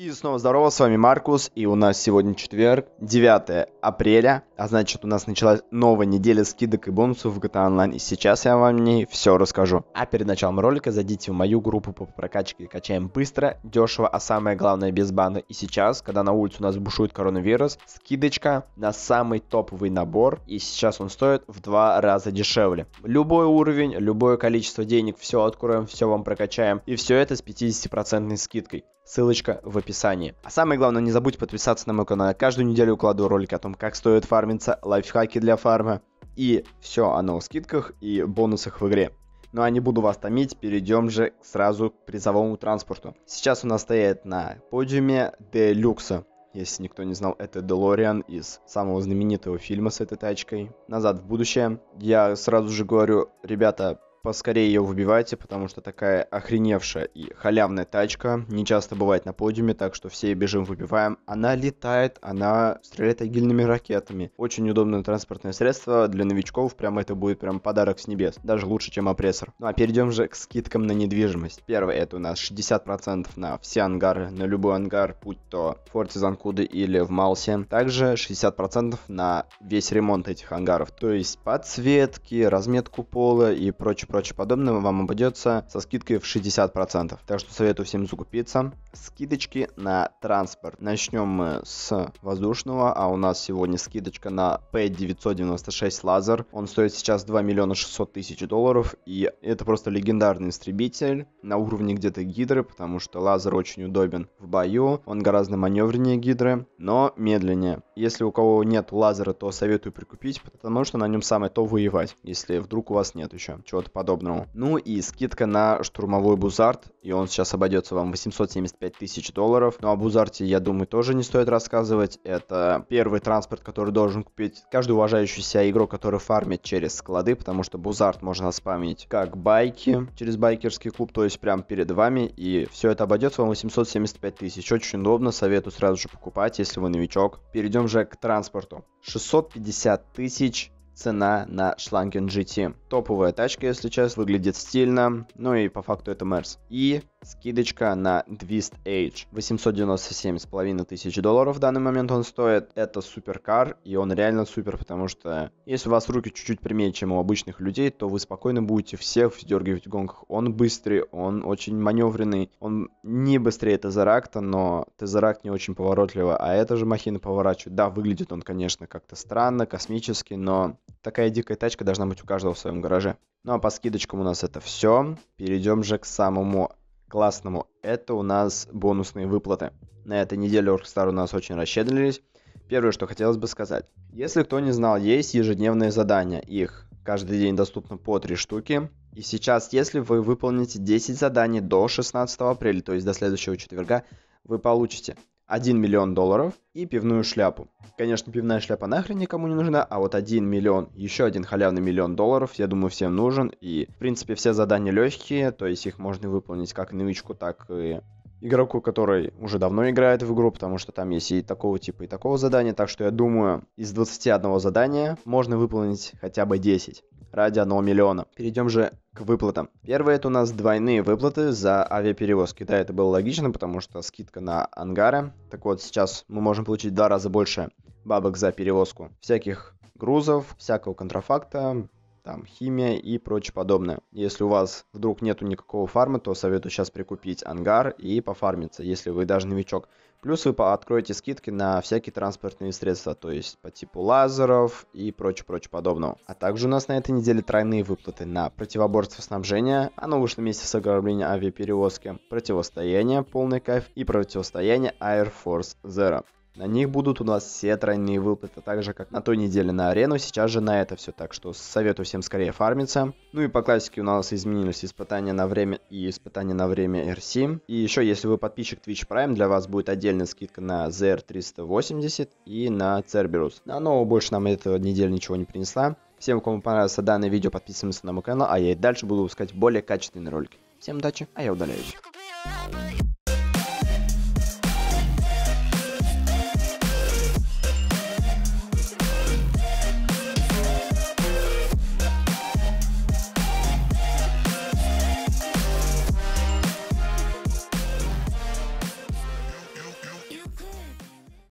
И снова здорово, с вами Маркус, и у нас сегодня четверг, 9 апреля, а значит у нас началась новая неделя скидок и бонусов в GTA Online, и сейчас я вам не все расскажу. А перед началом ролика зайдите в мою группу по прокачке «Качаем быстро, дешево, а самое главное без бана». И сейчас, когда на улице у нас бушует коронавирус, скидочка на самый топовый набор, и сейчас он стоит в два раза дешевле. Любой уровень, любое количество денег, все откроем, все вам прокачаем, и все это с 50% скидкой ссылочка в описании. А самое главное, не забудь подписаться на мой канал, я каждую неделю укладываю ролики о том, как стоит фармиться, лайфхаки для фарма и все о новых скидках и бонусах в игре. Ну а не буду вас томить, перейдем же сразу к призовому транспорту. Сейчас у нас стоит на подиуме Делюкса. Если никто не знал, это Делориан из самого знаменитого фильма с этой тачкой. Назад в будущее. Я сразу же говорю, ребята, поскорее ее выбивайте, потому что такая охреневшая и халявная тачка не часто бывает на подиуме, так что все бежим выбиваем. Она летает, она стреляет огильными ракетами. Очень удобное транспортное средство для новичков, прям это будет прям подарок с небес, даже лучше, чем опрессор. Ну а перейдем же к скидкам на недвижимость. Первое, это у нас 60% на все ангары, на любой ангар, будь то в Форте Занкуды или в Малсе. Также 60% на весь ремонт этих ангаров, то есть подсветки, разметку пола и прочее прочее подобное вам обойдется со скидкой в 60%. Так что советую всем закупиться. Скидочки на транспорт. Начнем мы с воздушного, а у нас сегодня скидочка на P996 Лазер. Он стоит сейчас 2 миллиона 600 тысяч долларов, и это просто легендарный истребитель на уровне где-то гидры, потому что лазер очень удобен в бою, он гораздо маневреннее гидры, но медленнее. Если у кого нет лазера, то советую прикупить, потому что на нем самое то воевать, если вдруг у вас нет еще чего-то подобному. Ну и скидка на штурмовой Бузарт, и он сейчас обойдется вам 875 тысяч долларов. Ну а о Бузарте, я думаю, тоже не стоит рассказывать. Это первый транспорт, который должен купить каждый уважающийся игрок, который фармит через склады, потому что Бузарт можно спамить как байки, через байкерский клуб, то есть прямо перед вами, и все это обойдется вам 875 тысяч. Очень удобно, советую сразу же покупать, если вы новичок. Перейдем же к транспорту. 650 тысяч цена на шланген GT. Топовая тачка, если честно, выглядит стильно, ну и по факту это Мерс. И скидочка на двист Age. с половиной тысяч долларов в данный момент он стоит. Это суперкар, и он реально супер, потому что если у вас руки чуть-чуть прямее, чем у обычных людей, то вы спокойно будете всех вздергивать в гонках. Он быстрый, он очень маневренный, он не быстрее Тезеракта, но Тезеракт не очень поворотливый, а это же махина поворачивает. Да, выглядит он, конечно, как-то странно, космически, но Такая дикая тачка должна быть у каждого в своем гараже. Ну а по скидочкам у нас это все. Перейдем же к самому классному. Это у нас бонусные выплаты. На этой неделе Оргстар у нас очень расщедрились. Первое, что хотелось бы сказать. Если кто не знал, есть ежедневные задания. Их каждый день доступно по 3 штуки. И сейчас, если вы выполните 10 заданий до 16 апреля, то есть до следующего четверга, вы получите 1 миллион долларов и пивную шляпу. Конечно, пивная шляпа нахрен никому не нужна, а вот 1 миллион, еще один халявный миллион долларов, я думаю, всем нужен. И, в принципе, все задания легкие, то есть их можно выполнить как новичку, так и игроку, который уже давно играет в игру, потому что там есть и такого типа, и такого задания, так что я думаю, из 21 задания можно выполнить хотя бы 10 ради 1 миллиона. Перейдем же к выплатам. Первое это у нас двойные выплаты за авиаперевозки. Да, это было логично, потому что скидка на ангары. Так вот, сейчас мы можем получить в два раза больше бабок за перевозку всяких грузов, всякого контрафакта, там химия и прочее подобное. Если у вас вдруг нету никакого фарма, то советую сейчас прикупить ангар и пофармиться, если вы даже новичок. Плюс вы откроете скидки на всякие транспортные средства, то есть по типу лазеров и прочее-прочее подобного. А также у нас на этой неделе тройные выплаты на противоборство снабжения, оно вышло вместе с ограблением авиаперевозки, противостояние полный кайф и противостояние Air Force Zero. На них будут у нас все тройные выплаты, так же как на той неделе на арену, сейчас же на это все, так что советую всем скорее фармиться. Ну и по классике у нас изменились испытания на время и испытания на время RC. И еще, если вы подписчик Twitch Prime, для вас будет отдельная скидка на ZR380 и на Cerberus. На новую больше нам эта неделя ничего не принесла. Всем, кому понравилось данное видео, подписываемся на мой канал, а я и дальше буду искать более качественные ролики. Всем удачи, а я удаляюсь.